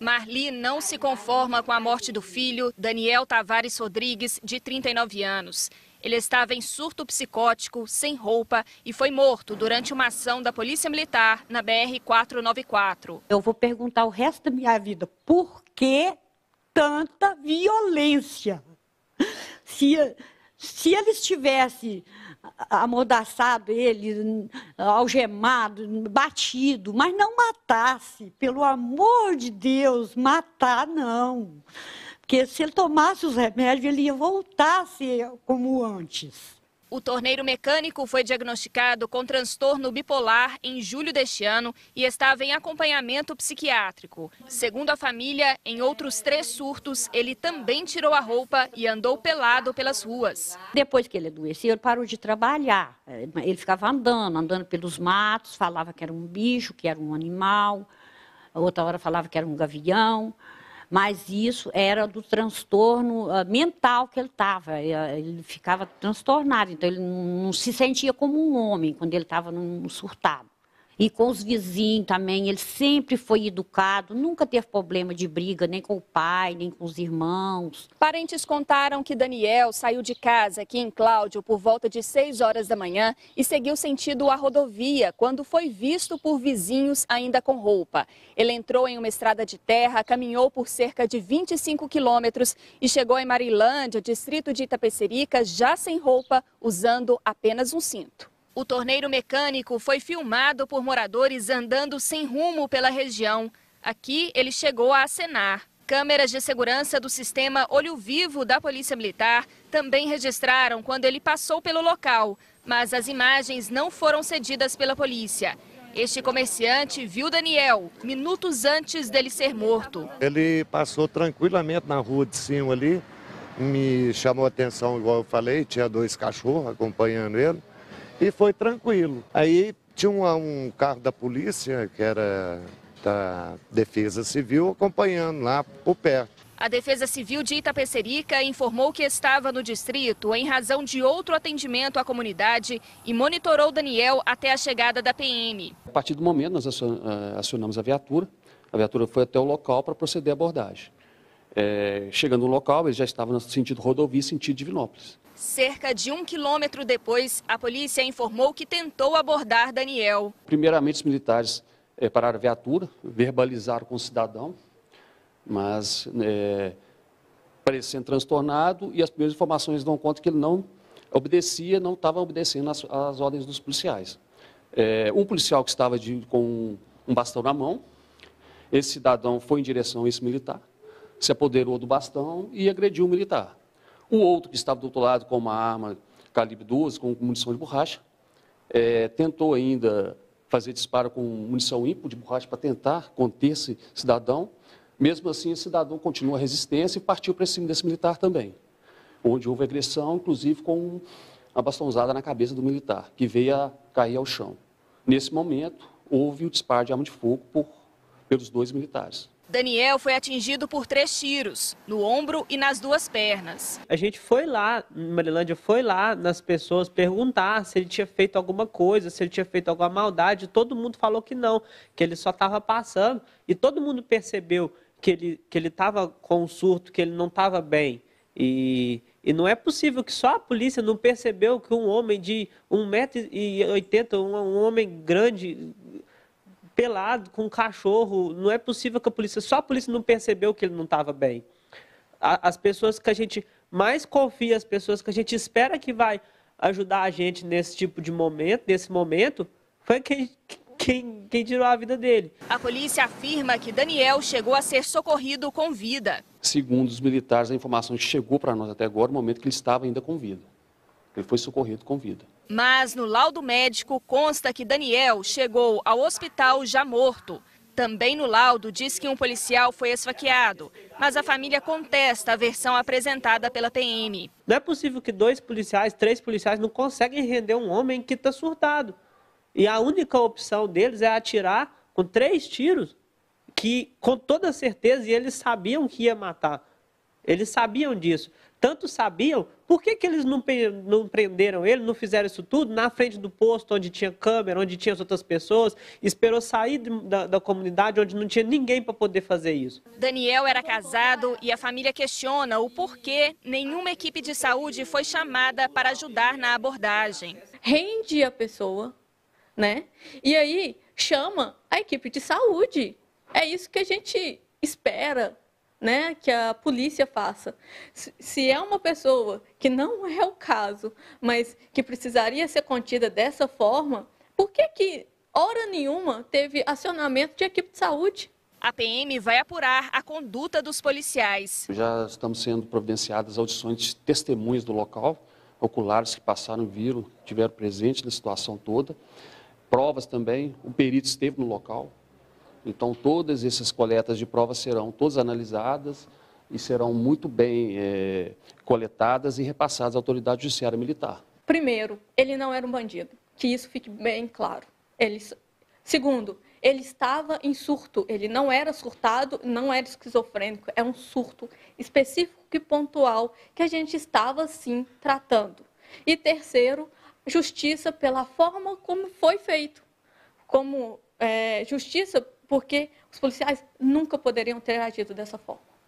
Marli não se conforma com a morte do filho, Daniel Tavares Rodrigues, de 39 anos. Ele estava em surto psicótico, sem roupa e foi morto durante uma ação da Polícia Militar na BR-494. Eu vou perguntar o resto da minha vida: por que tanta violência? Se se eles tivessem amordaçado ele, algemado, batido, mas não matasse, pelo amor de Deus, matar não. Porque se ele tomasse os remédios, ele ia voltar a ser como antes. O torneiro mecânico foi diagnosticado com transtorno bipolar em julho deste ano e estava em acompanhamento psiquiátrico. Segundo a família, em outros três surtos, ele também tirou a roupa e andou pelado pelas ruas. Depois que ele adoeceu, ele parou de trabalhar. Eh, ele ficava andando, andando pelos matos, falava que era um bicho, que era um animal. outra hora falava que era um gavião mas isso era do transtorno ah, mental que ele estava. Ah, ele ficava transtornado, então ele não se sentia como um homem quando ele estava num surtado. E com os vizinhos também, ele sempre foi educado, nunca teve problema de briga, nem com o pai, nem com os irmãos. Parentes contaram que Daniel saiu de casa aqui em Cláudio por volta de 6 horas da manhã e seguiu sentido à rodovia, quando foi visto por vizinhos ainda com roupa. Ele entrou em uma estrada de terra, caminhou por cerca de 25 quilômetros e chegou em Marilândia, distrito de Itapecerica, já sem roupa, usando apenas um cinto. O torneiro mecânico foi filmado por moradores andando sem rumo pela região. Aqui ele chegou a acenar. Câmeras de segurança do sistema Olho Vivo da Polícia Militar também registraram quando ele passou pelo local, mas as imagens não foram cedidas pela polícia. Este comerciante viu Daniel minutos antes dele ser morto. Ele passou tranquilamente na rua de cima ali, me chamou a atenção, igual eu falei, tinha dois cachorros acompanhando ele e foi tranquilo. Aí tinha um, um carro da polícia, que era da Defesa Civil, acompanhando lá por perto. A Defesa Civil de Itapecerica informou que estava no distrito em razão de outro atendimento à comunidade e monitorou Daniel até a chegada da PM. A partir do momento, nós eh, acionamos a viatura. A viatura foi até o local para proceder à abordagem. É, chegando no local, eles já estavam no sentido rodovia, sentido Divinópolis. Cerca de um quilômetro depois, a polícia informou que tentou abordar Daniel. Primeiramente, os militares é, pararam a viatura, verbalizaram com o cidadão, mas é, parecendo transtornado, e as primeiras informações dão conta que ele não obedecia, não estava obedecendo às, ordens dos policiais. É, um policial que estava de, com um bastão na mão, esse cidadão foi em direção a esse militar, se apoderou do bastão e agrediu o militar. O outro, que estava do outro lado com uma arma calibre 12, com munição de borracha, é, tentou ainda fazer disparo com munição ímpar de borracha para tentar conter esse cidadão. Mesmo assim, esse cidadão continua a resistência e partiu para cima desse militar também, onde houve agressão, inclusive com uma bastonzada na cabeça do militar, que veio a cair ao chão. Nesse momento, houve o disparo de arma de fogo por, pelos dois militares. Daniel foi atingido por três tiros, no ombro e nas duas pernas. A gente foi lá, Marilândia foi lá nas pessoas perguntar se ele tinha feito alguma coisa, se ele tinha feito alguma maldade. Todo mundo falou que não, que ele só estava passando. E todo mundo percebeu que ele que ele estava com um surto, que ele não estava bem. E, e não é possível que só a polícia não percebeu que um homem de 1,80m, um homem grande, pelado com um cachorro. Não é possível que a polícia, só a polícia não percebeu que ele não estava bem. as pessoas que a gente mais confia, as pessoas que a gente espera que vai ajudar a gente nesse tipo de momento, nesse momento, foi quem, quem, quem tirou a vida dele. A polícia afirma que Daniel chegou a ser socorrido com vida. Segundo os militares, a informação que chegou para nós até agora, é o momento que ele estava ainda com vida. Ele foi socorrido com vida. Mas no laudo médico consta que Daniel chegou ao hospital já morto. Também no laudo diz que um policial foi esfaqueado, mas a família contesta a versão apresentada pela PM. Não é possível que dois policiais, três policiais não conseguem render um homem que está surtado. E a única opção deles é atirar com três tiros, que com toda certeza eles sabiam que ia matar. Eles sabiam disso. Tanto sabiam, por que, que eles não, não prenderam ele, não fizeram isso tudo na frente do posto, onde tinha câmera, onde tinha as outras pessoas, esperou sair da, da comunidade onde não tinha ninguém para poder fazer isso. Daniel era casado e a família questiona o porquê nenhuma equipe de saúde foi chamada para ajudar na abordagem. Rende a pessoa, né? E aí chama a equipe de saúde. É isso que a gente espera né, que a polícia faça. Se é uma pessoa que não é o caso, mas que precisaria ser contida dessa forma, por que que hora nenhuma teve acionamento de equipe de saúde? A PM vai apurar a conduta dos policiais. Já estamos sendo providenciadas audições de testemunhas do local, oculares que passaram, viram, tiveram presente na situação toda. Provas também, o perito esteve no local, então, todas essas coletas de provas serão todas analisadas e serão muito bem é, coletadas e repassadas à autoridade judiciária militar. Primeiro, ele não era um bandido, que isso fique bem claro. Ele... Segundo, ele estava em surto, ele não era surtado, não era esquizofrênico, é um surto específico e pontual que a gente estava sim tratando. E terceiro, justiça pela forma como foi feito, como é, justiça porque os policiais nunca poderiam ter agido dessa forma.